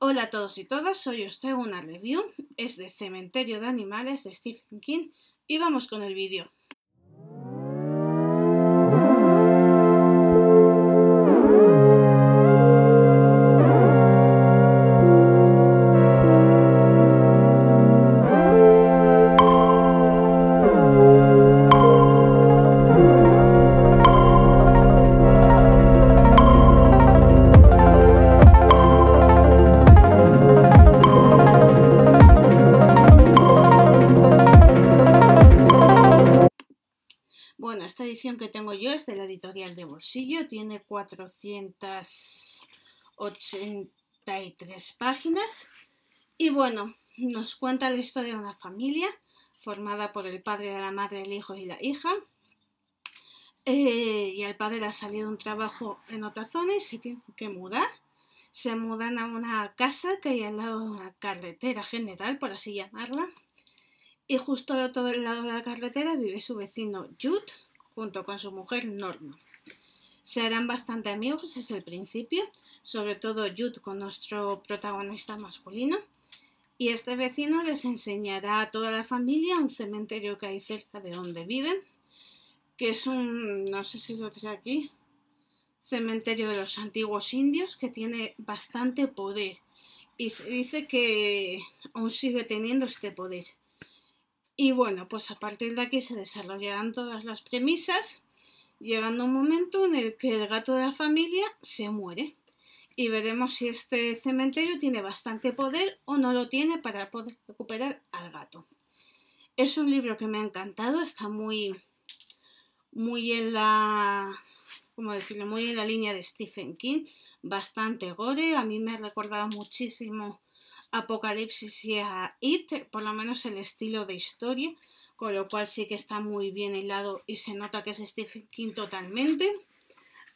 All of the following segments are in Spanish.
Hola a todos y todas, Soy os traigo una review, es de Cementerio de Animales de Stephen King y vamos con el vídeo. edición que tengo yo es de la editorial de bolsillo, tiene 483 páginas y bueno, nos cuenta la historia de una familia formada por el padre, la madre, el hijo y la hija. Eh, y al padre le ha salido un trabajo en otra zona y se tiene que mudar. Se mudan a una casa que hay al lado de una carretera general, por así llamarla. Y justo al otro lado de la carretera vive su vecino Jud junto con su mujer Norma. Se harán bastante amigos desde el principio, sobre todo Jude con nuestro protagonista masculino, y este vecino les enseñará a toda la familia un cementerio que hay cerca de donde viven, que es un, no sé si lo trae aquí, cementerio de los antiguos indios que tiene bastante poder y se dice que aún sigue teniendo este poder. Y bueno, pues a partir de aquí se desarrollarán todas las premisas, llegando un momento en el que el gato de la familia se muere. Y veremos si este cementerio tiene bastante poder o no lo tiene para poder recuperar al gato. Es un libro que me ha encantado, está muy, muy en la decirlo, muy en la línea de Stephen King, bastante gore, a mí me ha recordado muchísimo Apocalipsis y a It, por lo menos el estilo de historia, con lo cual sí que está muy bien hilado y se nota que es Stephen King totalmente.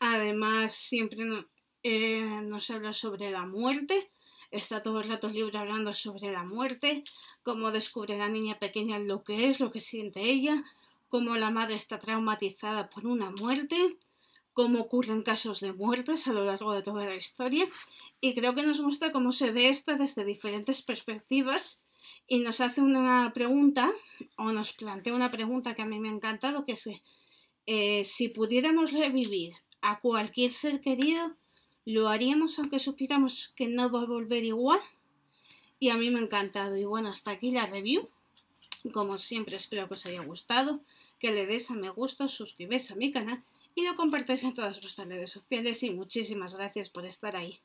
Además, siempre nos eh, habla sobre la muerte, está todo el rato libro hablando sobre la muerte, cómo descubre la niña pequeña lo que es, lo que siente ella, cómo la madre está traumatizada por una muerte cómo ocurren casos de muertes a lo largo de toda la historia y creo que nos muestra cómo se ve esta desde diferentes perspectivas y nos hace una pregunta o nos plantea una pregunta que a mí me ha encantado que es eh, si pudiéramos revivir a cualquier ser querido lo haríamos aunque supiéramos que no va a volver igual y a mí me ha encantado y bueno hasta aquí la review como siempre espero que os haya gustado que le des a me gusta suscribáis a mi canal y lo compartáis en todas vuestras redes sociales y muchísimas gracias por estar ahí.